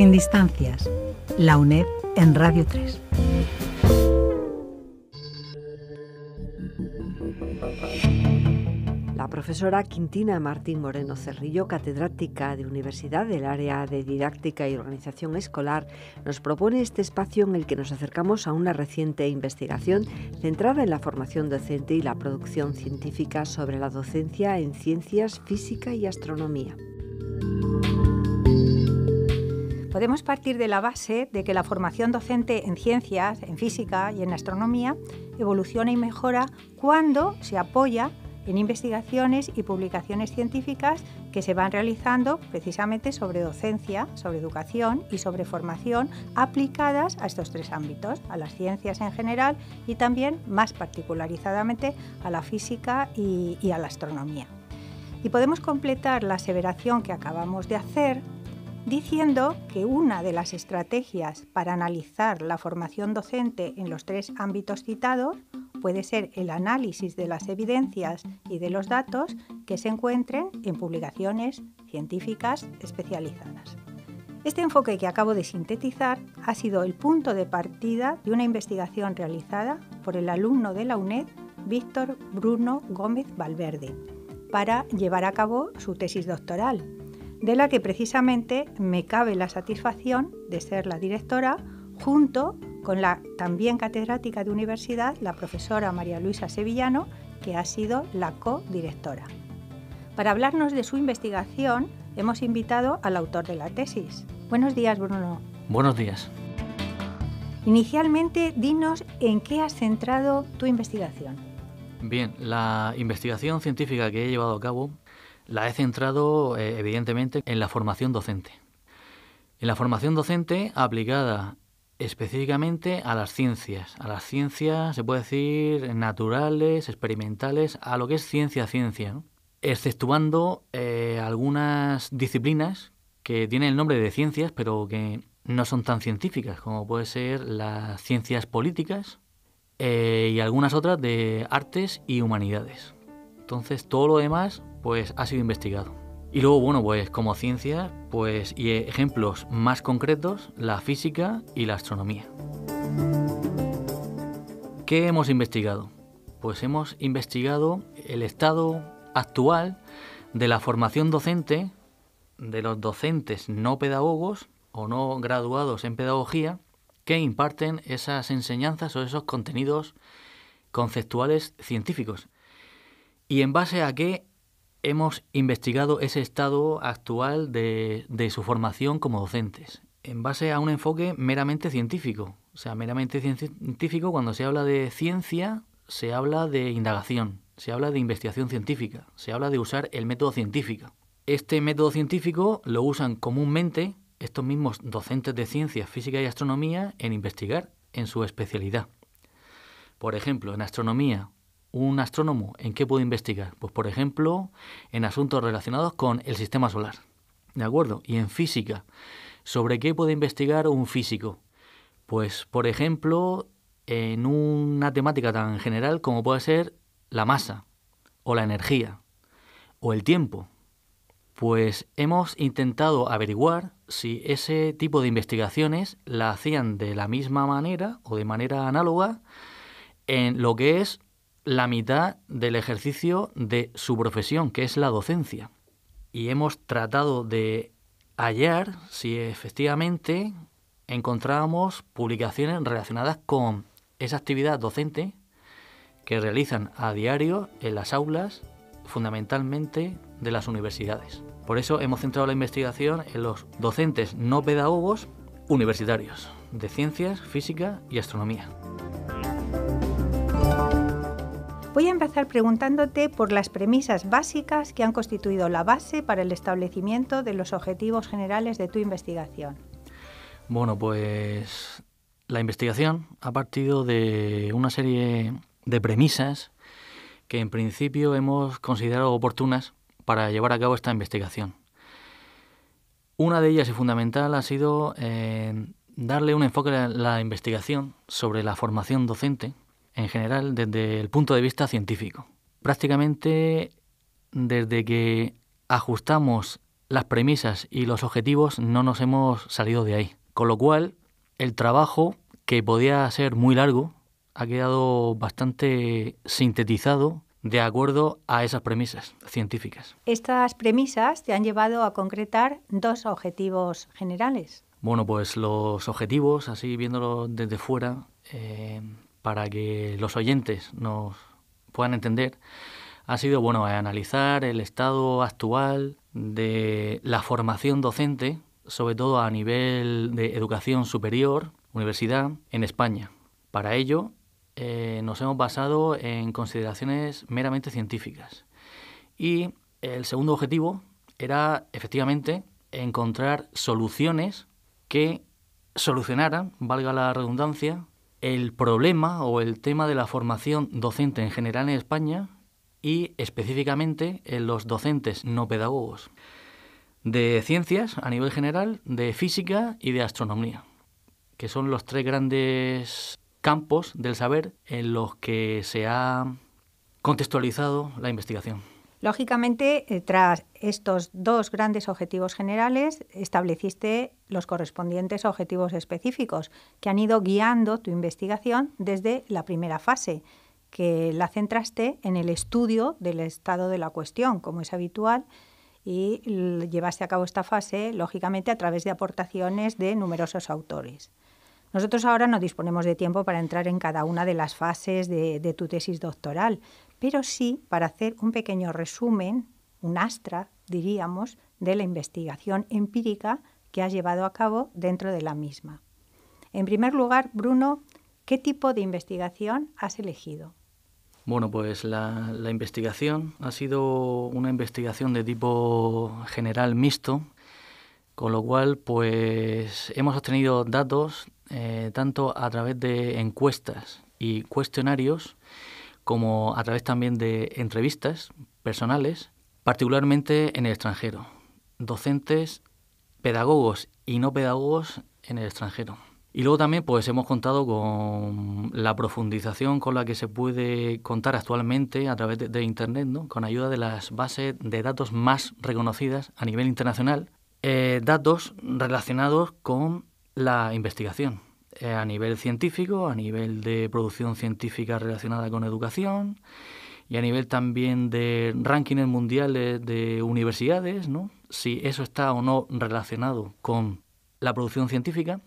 Sin Distancias, la UNED en Radio 3. La profesora Quintina Martín Moreno Cerrillo, catedrática de Universidad del Área de Didáctica y Organización Escolar, nos propone este espacio en el que nos acercamos a una reciente investigación centrada en la formación docente y la producción científica sobre la docencia en ciencias física y astronomía podemos partir de la base de que la formación docente en ciencias, en física y en astronomía evoluciona y mejora cuando se apoya en investigaciones y publicaciones científicas que se van realizando precisamente sobre docencia, sobre educación y sobre formación aplicadas a estos tres ámbitos, a las ciencias en general y también más particularizadamente a la física y, y a la astronomía. Y podemos completar la aseveración que acabamos de hacer diciendo que una de las estrategias para analizar la formación docente en los tres ámbitos citados puede ser el análisis de las evidencias y de los datos que se encuentren en publicaciones científicas especializadas. Este enfoque que acabo de sintetizar ha sido el punto de partida de una investigación realizada por el alumno de la UNED, Víctor Bruno Gómez Valverde, para llevar a cabo su tesis doctoral, de la que precisamente me cabe la satisfacción de ser la directora junto con la también catedrática de universidad, la profesora María Luisa Sevillano, que ha sido la co-directora. Para hablarnos de su investigación, hemos invitado al autor de la tesis. Buenos días, Bruno. Buenos días. Inicialmente, dinos en qué has centrado tu investigación. Bien, la investigación científica que he llevado a cabo la he centrado eh, evidentemente en la formación docente. En la formación docente aplicada específicamente a las ciencias, a las ciencias, se puede decir, naturales, experimentales, a lo que es ciencia-ciencia, exceptuando eh, algunas disciplinas que tienen el nombre de ciencias, pero que no son tan científicas, como puede ser las ciencias políticas eh, y algunas otras de artes y humanidades. Entonces todo lo demás pues ha sido investigado. Y luego, bueno, pues como ciencia, pues y ejemplos más concretos, la física y la astronomía. ¿Qué hemos investigado? Pues hemos investigado el estado actual de la formación docente de los docentes no pedagogos o no graduados en pedagogía que imparten esas enseñanzas o esos contenidos conceptuales científicos y en base a qué hemos investigado ese estado actual de, su formación como docentes, en base a un enfoque meramente científico. O sea, meramente científico, cuando se habla de ciencia, se habla de indagación, se habla de investigación científica, se habla de usar el método científico. Este método científico lo usan comúnmente estos mismos docentes de ciencias física y astronomía en investigar en su especialidad. Por ejemplo, en astronomía, un astrónomo, ¿en qué puede investigar? Pues por ejemplo, en asuntos relacionados con el sistema solar. ¿De acuerdo? Y en física. ¿Sobre qué puede investigar un físico? Pues por ejemplo, en una temática tan general como puede ser la masa, o la energía, o el tiempo. Pues hemos intentado averiguar si ese tipo de investigaciones la hacían de la misma manera o de manera análoga en lo que es la mitad del ejercicio de su profesión, que es la docencia. Y hemos tratado de hallar si efectivamente encontrábamos publicaciones relacionadas con esa actividad docente que realizan a diario en las aulas, fundamentalmente de las universidades. Por eso hemos centrado la investigación en los docentes no pedagogos universitarios de ciencias, física y astronomía. Voy a empezar preguntándote por las premisas básicas que han constituido la base para el establecimiento de los objetivos generales de tu investigación. Bueno, pues la investigación ha partido de una serie de premisas que en principio hemos considerado oportunas para llevar a cabo esta investigación. Una de ellas y fundamental ha sido eh, darle un enfoque a la investigación sobre la formación docente en general desde el punto de vista científico. Prácticamente desde que ajustamos las premisas y los objetivos no nos hemos salido de ahí. Con lo cual, el trabajo, que podía ser muy largo, ha quedado bastante sintetizado de acuerdo a esas premisas científicas. Estas premisas te han llevado a concretar dos objetivos generales. Bueno, pues los objetivos, así viéndolos desde fuera, eh, para que los oyentes nos puedan entender, ha sido bueno analizar el estado actual de la formación docente, sobre todo a nivel de educación superior, universidad, en España. Para ello, eh, nos hemos basado en consideraciones meramente científicas. Y el segundo objetivo era, efectivamente, encontrar soluciones que solucionaran, valga la redundancia, el problema o el tema de la formación docente en general en España y específicamente en los docentes no pedagogos de ciencias a nivel general, de física y de astronomía, que son los tres grandes campos del saber en los que se ha contextualizado la investigación. Lógicamente, eh, tras estos dos grandes objetivos generales, estableciste los correspondientes objetivos específicos que han ido guiando tu investigación desde la primera fase, que la centraste en el estudio del estado de la cuestión, como es habitual, y llevaste a cabo esta fase, lógicamente, a través de aportaciones de numerosos autores. Nosotros ahora no disponemos de tiempo para entrar en cada una de las fases de, tu tesis doctoral, pero sí para hacer un pequeño resumen, un astra, diríamos, de la investigación empírica que ha llevado a cabo dentro de la misma. En primer lugar, Bruno, ¿qué tipo de investigación has elegido? Bueno, pues la, investigación ha sido una investigación de tipo general mixto, con lo cual pues hemos obtenido datos eh, tanto a través de encuestas y cuestionarios como a través también de entrevistas personales, particularmente en el extranjero, docentes, pedagogos y no pedagogos en el extranjero. Y luego también pues hemos contado con la profundización con la que se puede contar actualmente a través de, Internet, ¿no? con ayuda de las bases de datos más reconocidas a nivel internacional, eh, datos relacionados con la investigación, a nivel científico, a nivel de producción científica relacionada con educación y a nivel también de rankings mundiales de universidades, ¿no? si eso está o no relacionado con la producción científica.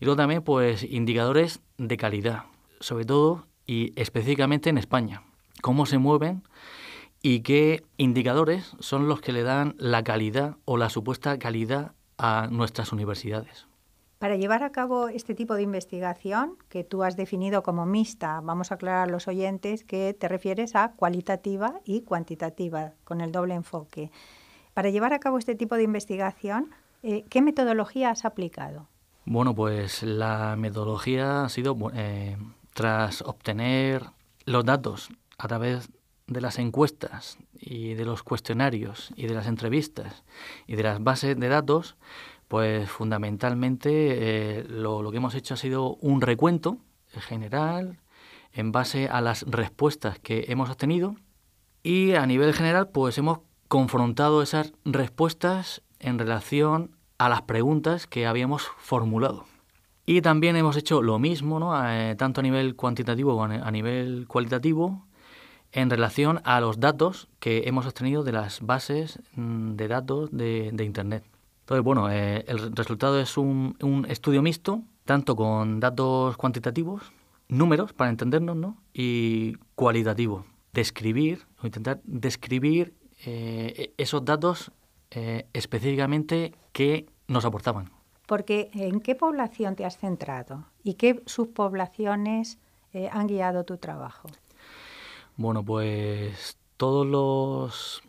Y luego también pues, indicadores de calidad, sobre todo y específicamente en España. Cómo se mueven y qué indicadores son los que le dan la calidad o la supuesta calidad a nuestras universidades. Para llevar a cabo este tipo de investigación que tú has definido como mixta, vamos a aclarar a los oyentes que te refieres a cualitativa y cuantitativa, con el doble enfoque. Para llevar a cabo este tipo de investigación, eh, ¿qué metodología has aplicado? Bueno, pues la metodología ha sido, eh, tras obtener los datos a través de las encuestas y de los cuestionarios y de las entrevistas y de las bases de datos, pues fundamentalmente eh, lo, que hemos hecho ha sido un recuento general en base a las respuestas que hemos obtenido y a nivel general pues hemos confrontado esas respuestas en relación a las preguntas que habíamos formulado. Y también hemos hecho lo mismo, ¿no? Eh, tanto a nivel cuantitativo como a nivel cualitativo, en relación a los datos que hemos obtenido de las bases mm, de datos de Internet. Entonces, bueno, eh, el resultado es un, estudio mixto, tanto con datos cuantitativos, números, para entendernos, ¿no? Y cualitativo, Describir, o intentar describir eh, esos datos eh, específicamente que nos aportaban. Porque, ¿en qué población te has centrado? ¿Y qué subpoblaciones han guiado tu trabajo? Bueno, pues todos los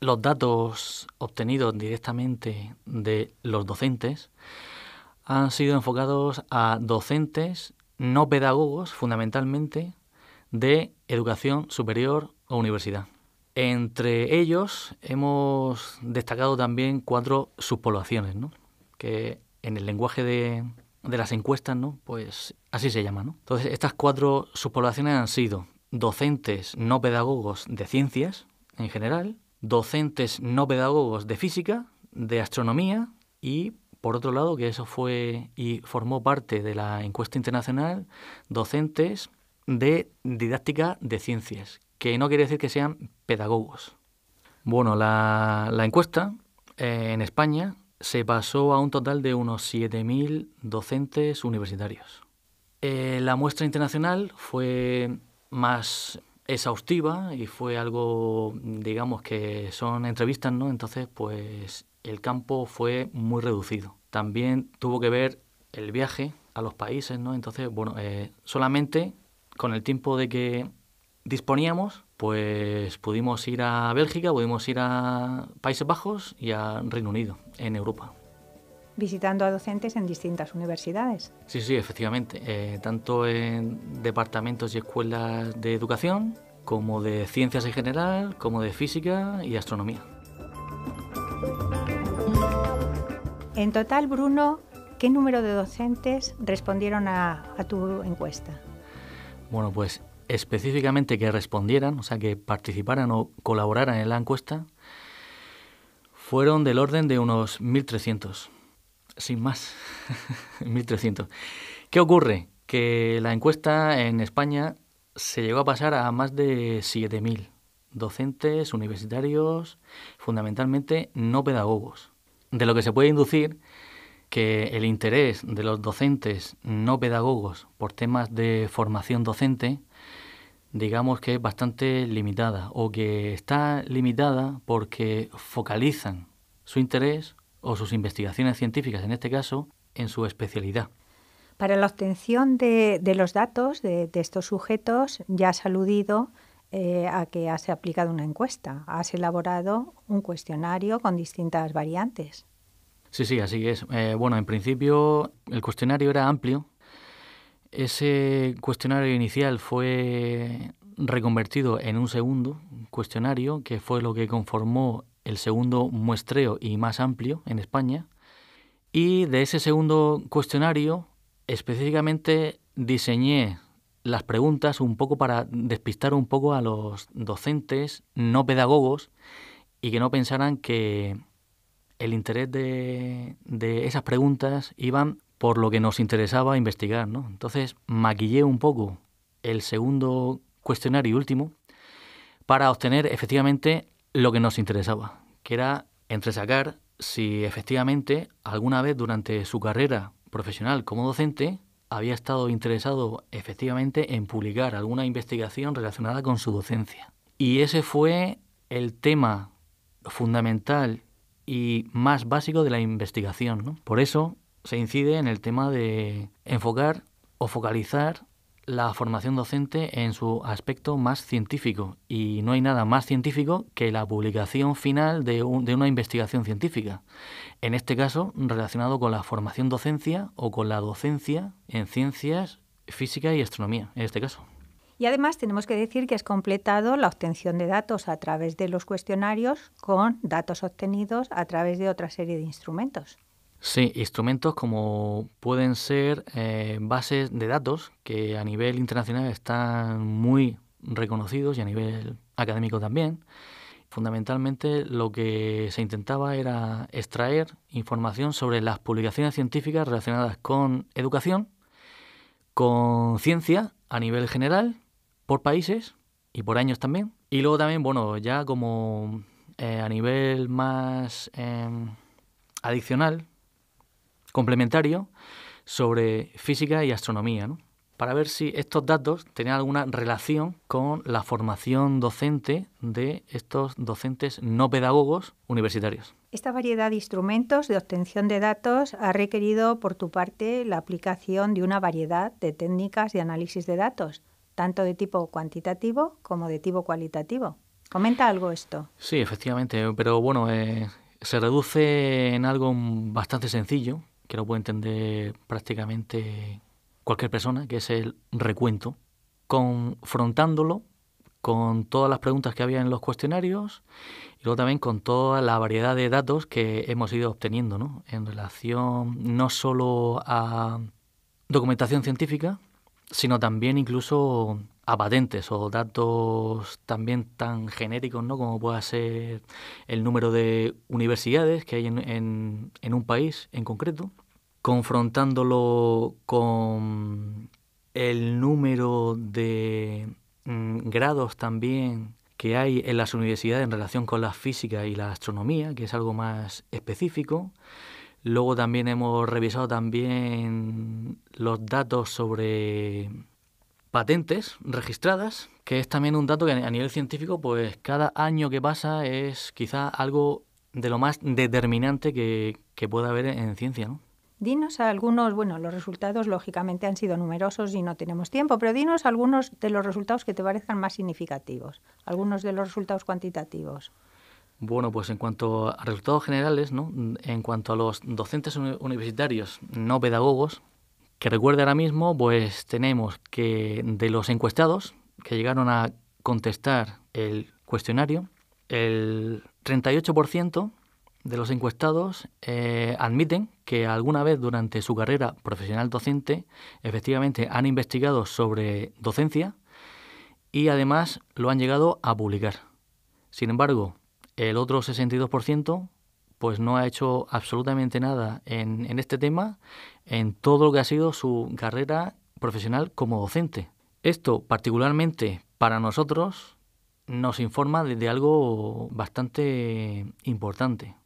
los datos obtenidos directamente de los docentes han sido enfocados a docentes no pedagogos, fundamentalmente, de educación superior o universidad. Entre ellos hemos destacado también cuatro subpoblaciones, que en el lenguaje de, de las encuestas, ¿no? pues así se llama. Entonces, estas cuatro subpoblaciones han sido docentes no pedagogos de ciencias en general, docentes no pedagogos de física, de astronomía y, por otro lado, que eso fue y formó parte de la encuesta internacional, docentes de didáctica de ciencias, que no quiere decir que sean pedagogos. Bueno, la, encuesta eh, en España se pasó a un total de unos 7.000 docentes universitarios. Eh, la muestra internacional fue más exhaustiva y fue algo, digamos que son entrevistas, ¿no? Entonces, pues el campo fue muy reducido. También tuvo que ver el viaje a los países, ¿no? Entonces, bueno, eh, solamente con el tiempo de que disponíamos, pues pudimos ir a Bélgica, pudimos ir a Países Bajos y a Reino Unido, en Europa visitando a docentes en distintas universidades. Sí, sí, efectivamente, eh, tanto en departamentos y escuelas de educación como de ciencias en general, como de física y astronomía. En total, Bruno, ¿qué número de docentes respondieron a, a tu encuesta? Bueno, pues específicamente que respondieran, o sea, que participaran o colaboraran en la encuesta, fueron del orden de unos 1.300 sin más, 1.300. ¿Qué ocurre? Que la encuesta en España se llegó a pasar a más de 7.000 docentes, universitarios, fundamentalmente no pedagogos. De lo que se puede inducir que el interés de los docentes no pedagogos por temas de formación docente, digamos que es bastante limitada o que está limitada porque focalizan su interés o sus investigaciones científicas, en este caso, en su especialidad. Para la obtención de, los datos de, estos sujetos, ya has aludido eh, a que has aplicado una encuesta, has elaborado un cuestionario con distintas variantes. Sí, sí, así es. Eh, bueno, en principio el cuestionario era amplio. Ese cuestionario inicial fue reconvertido en un segundo cuestionario, que fue lo que conformó el segundo muestreo y más amplio en España. Y de ese segundo cuestionario, específicamente diseñé las preguntas un poco para despistar un poco a los docentes no pedagogos y que no pensaran que el interés de, esas preguntas iban por lo que nos interesaba investigar. Entonces maquillé un poco el segundo cuestionario último para obtener efectivamente lo que nos interesaba, que era entresacar si efectivamente alguna vez durante su carrera profesional como docente había estado interesado efectivamente en publicar alguna investigación relacionada con su docencia. Y ese fue el tema fundamental y más básico de la investigación. Por eso se incide en el tema de enfocar o focalizar la formación docente en su aspecto más científico y no hay nada más científico que la publicación final de, de, una investigación científica. En este caso, relacionado con la formación docencia o con la docencia en ciencias, física y astronomía, en este caso. Y además tenemos que decir que has completado la obtención de datos a través de los cuestionarios con datos obtenidos a través de otra serie de instrumentos. Sí, instrumentos como pueden ser eh, bases de datos que a nivel internacional están muy reconocidos y a nivel académico también. Fundamentalmente lo que se intentaba era extraer información sobre las publicaciones científicas relacionadas con educación, con ciencia a nivel general, por países y por años también. Y luego también, bueno, ya como eh, a nivel más em, adicional, complementario sobre física y astronomía, para ver si estos datos tenían alguna relación con la formación docente de estos docentes no pedagogos universitarios. Esta variedad de instrumentos de obtención de datos ha requerido por tu parte la aplicación de una variedad de técnicas de análisis de datos, tanto de tipo cuantitativo como de tipo cualitativo. Comenta algo esto. Sí, efectivamente, pero bueno, eh, se reduce en algo bastante sencillo, que lo puede entender prácticamente cualquier persona, que es el recuento, confrontándolo con todas las preguntas que había en los cuestionarios y luego también con toda la variedad de datos que hemos ido obteniendo ¿no? en relación no solo a documentación científica, sino también incluso patentes o datos también tan genéricos ¿no? como pueda ser el número de universidades que hay en, en, un país en concreto, confrontándolo con el número de mm, grados también que hay en las universidades en relación con la física y la astronomía, que es algo más específico. Luego también hemos revisado también los datos sobre patentes registradas, que es también un dato que a nivel científico, pues cada año que pasa es quizá algo de lo más determinante que, que pueda haber en ciencia, ¿no? Dinos algunos, bueno, los resultados lógicamente han sido numerosos y no tenemos tiempo, pero dinos algunos de los resultados que te parezcan más significativos, algunos de los resultados cuantitativos. Bueno, pues en cuanto a resultados generales, ¿no? en cuanto a los docentes universitarios no pedagogos, que recuerde ahora mismo, pues tenemos que de los encuestados que llegaron a contestar el cuestionario, el 38% de los encuestados eh, admiten que alguna vez durante su carrera profesional docente efectivamente han investigado sobre docencia y además lo han llegado a publicar. Sin embargo, el otro 62% pues no ha hecho absolutamente nada en, en este tema en todo lo que ha sido su carrera profesional como docente. Esto particularmente para nosotros nos informa de, algo bastante importante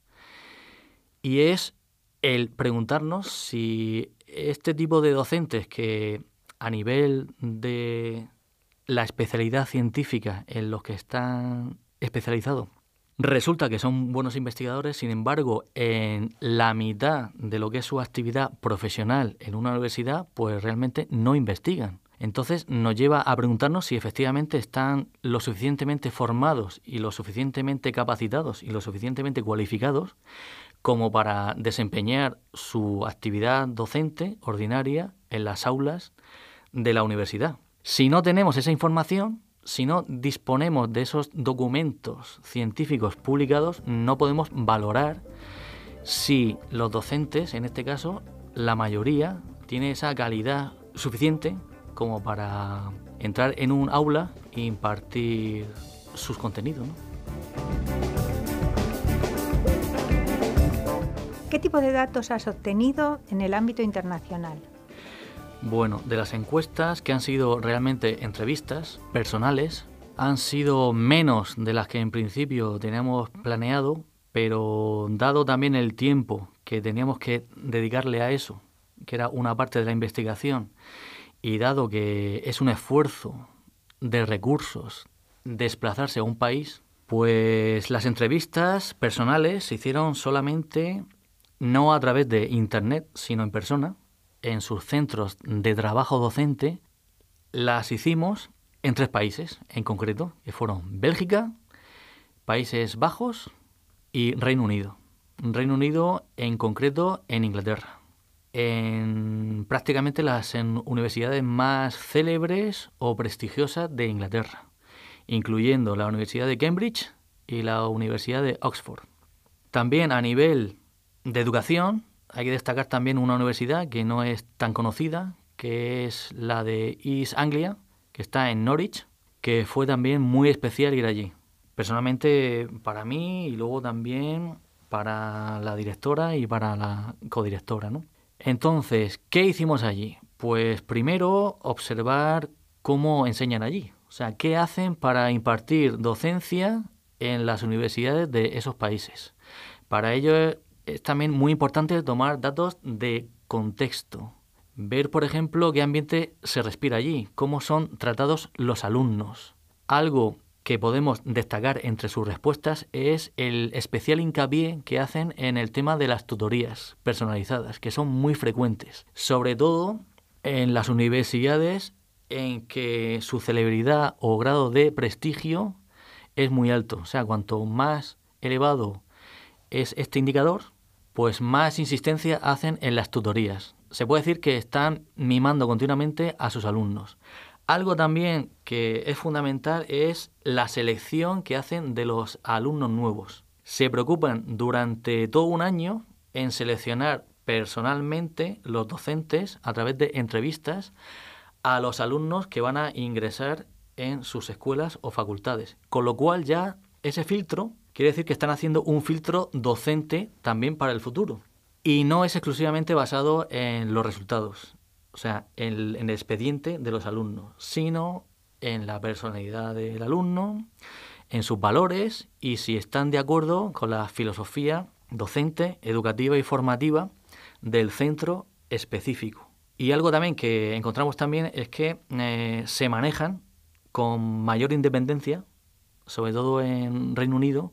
y es el preguntarnos si este tipo de docentes que a nivel de la especialidad científica en los que están especializados Resulta que son buenos investigadores, sin embargo, en la mitad de lo que es su actividad profesional en una universidad, pues realmente no investigan. Entonces nos lleva a preguntarnos si efectivamente están lo suficientemente formados y lo suficientemente capacitados y lo suficientemente cualificados como para desempeñar su actividad docente ordinaria en las aulas de la universidad. Si no tenemos esa información, si no disponemos de esos documentos científicos publicados, no podemos valorar si los docentes, en este caso, la mayoría, tienen esa calidad suficiente como para entrar en un aula e impartir sus contenidos. ¿Qué tipo de datos has obtenido en el ámbito internacional? Bueno, de las encuestas que han sido realmente entrevistas personales, han sido menos de las que en principio teníamos planeado, pero dado también el tiempo que teníamos que dedicarle a eso, que era una parte de la investigación, y dado que es un esfuerzo de recursos desplazarse a un país, pues las entrevistas personales se hicieron solamente no a través de Internet, sino en persona, en sus centros de trabajo docente las hicimos en tres países en concreto, que fueron Bélgica, Países Bajos y Reino Unido. Reino Unido en concreto en Inglaterra, en prácticamente las universidades más célebres o prestigiosas de Inglaterra, incluyendo la Universidad de Cambridge y la Universidad de Oxford. También a nivel de educación hay que destacar también una universidad que no es tan conocida, que es la de East Anglia, que está en Norwich, que fue también muy especial ir allí. Personalmente para mí y luego también para la directora y para la codirectora. ¿no? Entonces, ¿qué hicimos allí? Pues primero observar cómo enseñan allí, o sea, qué hacen para impartir docencia en las universidades de esos países. Para ello es también muy importante tomar datos de contexto. Ver, por ejemplo, qué ambiente se respira allí, cómo son tratados los alumnos. Algo que podemos destacar entre sus respuestas es el especial hincapié que hacen en el tema de las tutorías personalizadas, que son muy frecuentes, sobre todo en las universidades en que su celebridad o grado de prestigio es muy alto. O sea, cuanto más elevado es este indicador, pues más insistencia hacen en las tutorías. Se puede decir que están mimando continuamente a sus alumnos. Algo también que es fundamental es la selección que hacen de los alumnos nuevos. Se preocupan durante todo un año en seleccionar personalmente los docentes a través de entrevistas a los alumnos que van a ingresar en sus escuelas o facultades. Con lo cual ya ese filtro Quiere decir que están haciendo un filtro docente también para el futuro. Y no es exclusivamente basado en los resultados, o sea, en, el expediente de los alumnos, sino en la personalidad del alumno, en sus valores y si están de acuerdo con la filosofía docente, educativa y formativa del centro específico. Y algo también que encontramos también es que eh, se manejan con mayor independencia sobre todo en Reino Unido,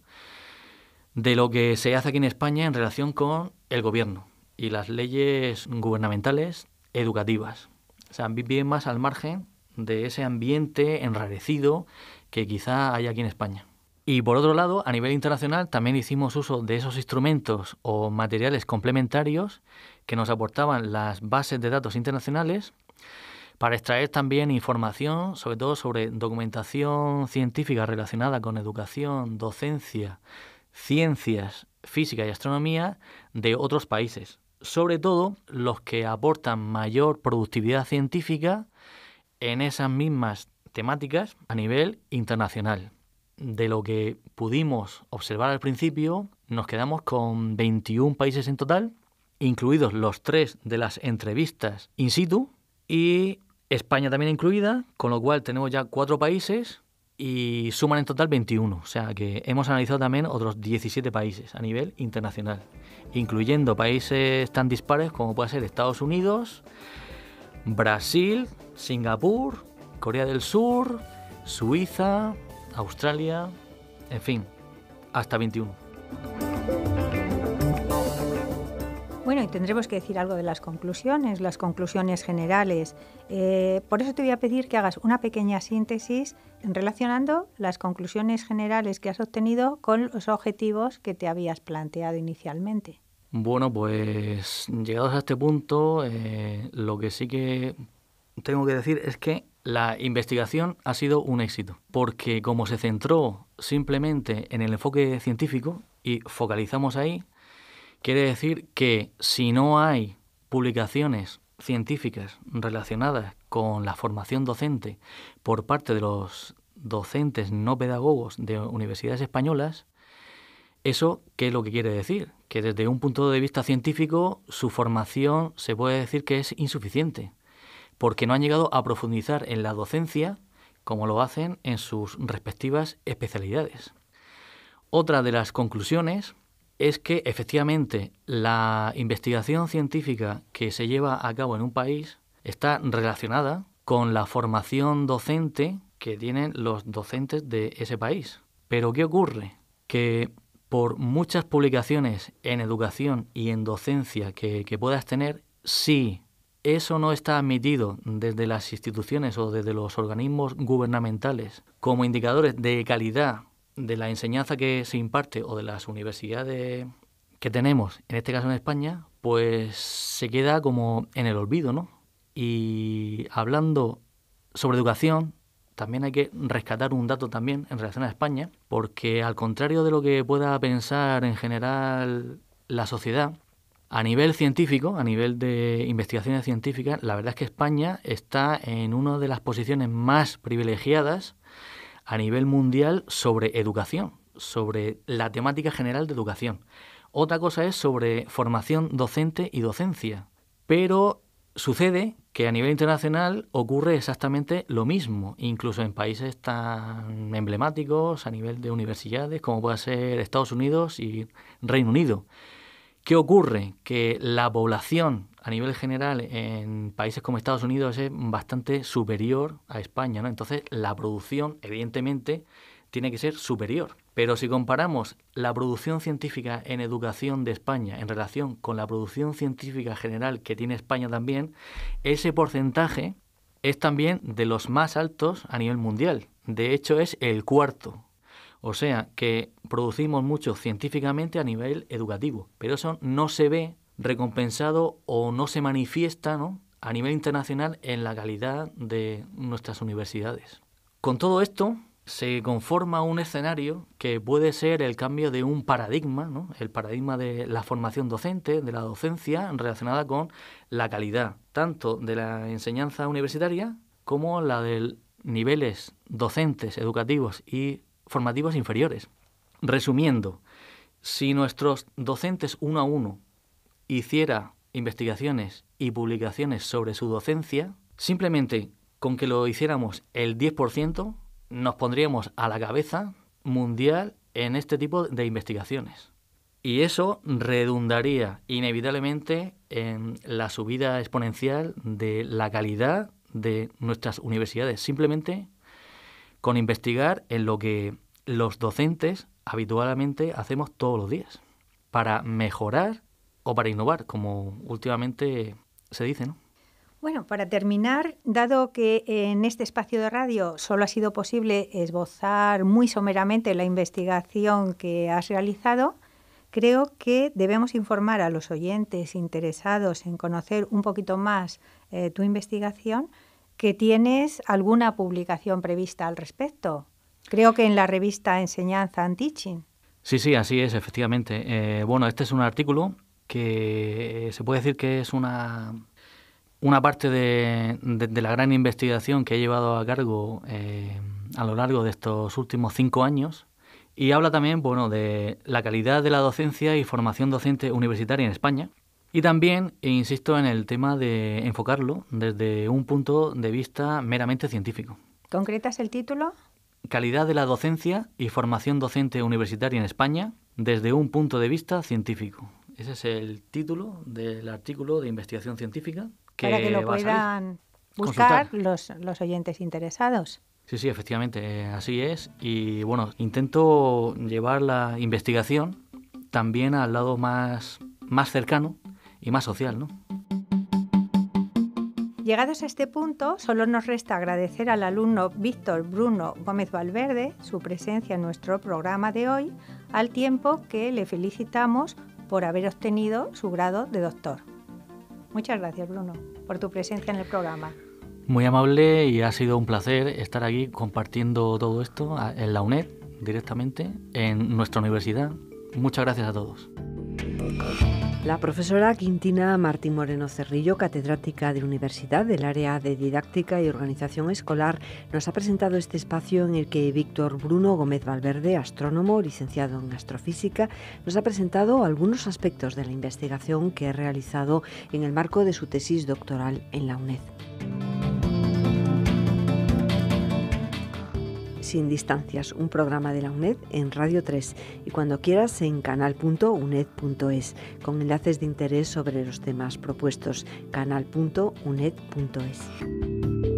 de lo que se hace aquí en España en relación con el gobierno y las leyes gubernamentales educativas. O sea, bien más al margen de ese ambiente enrarecido que quizá hay aquí en España. Y por otro lado, a nivel internacional también hicimos uso de esos instrumentos o materiales complementarios que nos aportaban las bases de datos internacionales para extraer también información, sobre todo sobre documentación científica relacionada con educación, docencia, ciencias, física y astronomía de otros países, sobre todo los que aportan mayor productividad científica en esas mismas temáticas a nivel internacional. De lo que pudimos observar al principio, nos quedamos con 21 países en total, incluidos los tres de las entrevistas in situ, y España también incluida, con lo cual tenemos ya cuatro países y suman en total 21. O sea que hemos analizado también otros 17 países a nivel internacional, incluyendo países tan dispares como puede ser Estados Unidos, Brasil, Singapur, Corea del Sur, Suiza, Australia, en fin, hasta 21. Bueno, y tendremos que decir algo de las conclusiones, las conclusiones generales. Eh, por eso te voy a pedir que hagas una pequeña síntesis relacionando las conclusiones generales que has obtenido con los objetivos que te habías planteado inicialmente. Bueno, pues llegados a este punto, eh, lo que sí que tengo que decir es que la investigación ha sido un éxito, porque como se centró simplemente en el enfoque científico y focalizamos ahí, Quiere decir que si no hay publicaciones científicas relacionadas con la formación docente por parte de los docentes no pedagogos de universidades españolas, ¿eso qué es lo que quiere decir? Que desde un punto de vista científico su formación se puede decir que es insuficiente, porque no han llegado a profundizar en la docencia como lo hacen en sus respectivas especialidades. Otra de las conclusiones es que efectivamente la investigación científica que se lleva a cabo en un país está relacionada con la formación docente que tienen los docentes de ese país. Pero ¿qué ocurre? Que por muchas publicaciones en educación y en docencia que, puedas tener, si eso no está admitido desde las instituciones o desde los organismos gubernamentales como indicadores de calidad de la enseñanza que se imparte o de las universidades que tenemos, en este caso en España, pues se queda como en el olvido, ¿no? Y hablando sobre educación, también hay que rescatar un dato también en relación a España, porque al contrario de lo que pueda pensar en general la sociedad, a nivel científico, a nivel de investigaciones científicas, la verdad es que España está en una de las posiciones más privilegiadas a nivel mundial sobre educación, sobre la temática general de educación. Otra cosa es sobre formación docente y docencia. Pero sucede que a nivel internacional ocurre exactamente lo mismo, incluso en países tan emblemáticos a nivel de universidades como puede ser Estados Unidos y Reino Unido. ¿Qué ocurre? Que la población a nivel general en países como Estados Unidos es bastante superior a España, ¿no? Entonces la producción, evidentemente, tiene que ser superior. Pero si comparamos la producción científica en educación de España en relación con la producción científica general que tiene España también, ese porcentaje es también de los más altos a nivel mundial. De hecho, es el cuarto. O sea, que producimos mucho científicamente a nivel educativo, pero eso no se ve recompensado o no se manifiesta a nivel internacional en la calidad de nuestras universidades. Con todo esto se conforma un escenario que puede ser el cambio de un paradigma, el paradigma de la formación docente, de la docencia relacionada con la calidad, tanto de la enseñanza universitaria como la de niveles docentes, educativos y formativos inferiores. Resumiendo, si nuestros docentes uno a uno hiciera investigaciones y publicaciones sobre su docencia, simplemente con que lo hiciéramos el 10%, nos pondríamos a la cabeza mundial en este tipo de investigaciones. Y eso redundaría inevitablemente en la subida exponencial de la calidad de nuestras universidades, simplemente con investigar en lo que los docentes habitualmente hacemos todos los días, para mejorar o para innovar, como últimamente se dice, ¿no? Bueno, para terminar, dado que en este espacio de radio solo ha sido posible esbozar muy someramente la investigación que has realizado, creo que debemos informar a los oyentes interesados en conocer un poquito más eh, tu investigación que tienes alguna publicación prevista al respecto. Creo que en la revista Enseñanza and Teaching. Sí, sí, así es, efectivamente. Eh, bueno, este es un artículo que se puede decir que es una, parte de, la gran investigación que ha llevado a cargo eh, a lo largo de estos últimos cinco años y habla también bueno, de la calidad de la docencia y formación docente universitaria en España. Y también e insisto en el tema de enfocarlo desde un punto de vista meramente científico. es el título? Calidad de la docencia y formación docente universitaria en España desde un punto de vista científico. Ese es el título del artículo de investigación científica que Para que lo puedan buscar los, oyentes interesados. Sí, sí, efectivamente, eh, así es. Y bueno, intento llevar la investigación también al lado más, más cercano y más social, ¿no? Llegados a este punto, solo nos resta agradecer al alumno Víctor Bruno Gómez Valverde su presencia en nuestro programa de hoy, al tiempo que le felicitamos por haber obtenido su grado de doctor. Muchas gracias, Bruno, por tu presencia en el programa. Muy amable y ha sido un placer estar aquí compartiendo todo esto en la UNED directamente, en nuestra universidad. Muchas gracias a todos. La profesora Quintina Martín Moreno Cerrillo, catedrática de la Universidad del área de Didáctica y Organización Escolar, nos ha presentado este espacio en el que Víctor Bruno Gómez Valverde, astrónomo licenciado en astrofísica, nos ha presentado algunos aspectos de la investigación que ha realizado en el marco de su tesis doctoral en la UNED. Sin Distancias, un programa de la UNED en Radio 3 y cuando quieras en canal.uned.es, con enlaces de interés sobre los temas propuestos, canal.uned.es.